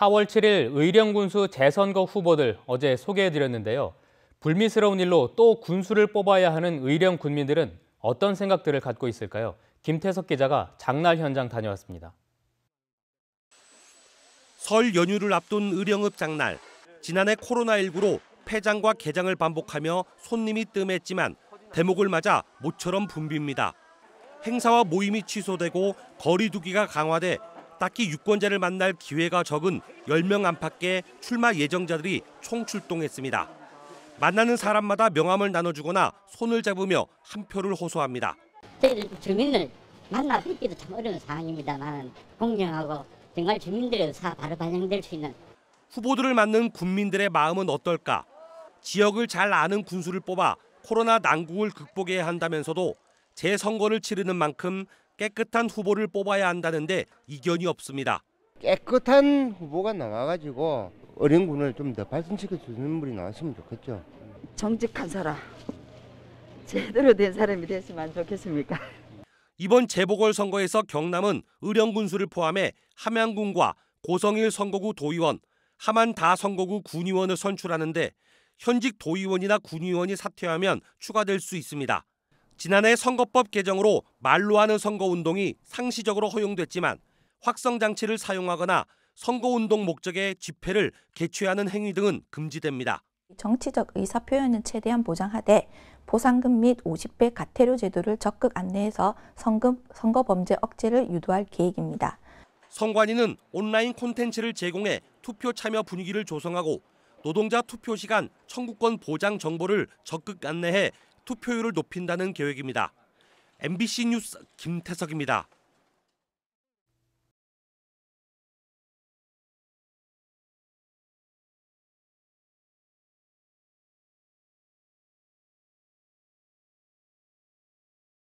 4월 7일 의령군수 재선거 후보들 어제 소개해드렸는데요. 불미스러운 일로 또 군수를 뽑아야 하는 의령 군민들은 어떤 생각들을 갖고 있을까요? 김태석 기자가 장날 현장 다녀왔습니다. 설 연휴를 앞둔 의령읍 장날. 지난해 코로나19로 폐장과 개장을 반복하며 손님이 뜸했지만 대목을 맞아 모처럼 붐빕니다. 행사와 모임이 취소되고 거리두기가 강화돼 딱히 유권자를 만날 기회가 적은 10명 안팎의 출마 예정자들이 총출동했습니다. 만나는 사람마다 명함을 나눠주거나 손을 잡으며 한 표를 호소합니다. 주민을 만나 뵙기도 참 어려운 상황입니다만 공정하고 정말 주민들의 의사 바로 반영될 수 있는 후보들을 맞는 군민들의 마음은 어떨까? 지역을 잘 아는 군수를 뽑아 코로나 난국을 극복해야 한다면서도 재선거를 치르는 만큼 깨끗한 후보를 뽑아야 한다는데 이견이 없습니다. 깨끗한 후보가 나와가지고 어린군을 좀더 발전시켜 주는 분이 나왔으면 좋겠죠. 정직한 사람, 제대로 된 사람이 됐으면 좋겠습니까? 이번 재보궐선거에서 경남은 의령군수를 포함해 함양군과 고성일 선거구 도의원, 함안 다 선거구 군의원을 선출하는데 현직 도의원이나 군의원이 사퇴하면 추가될 수 있습니다. 지난해 선거법 개정으로 말로 하는 선거운동이 상시적으로 허용됐지만 확성장치를 사용하거나 선거운동 목적의 집회를 개최하는 행위 등은 금지됩니다. 정치적 의사 표현은 최대한 보장하되 보상금 및 50배 과태료 제도를 적극 안내해서 선금, 선거 범죄 억제를 유도할 계획입니다. 선관위는 온라인 콘텐츠를 제공해 투표 참여 분위기를 조성하고 노동자 투표 시간 청구권 보장 정보를 적극 안내해 투표율을 높인다는 계획입니다. MBC 뉴스 김태석입니다.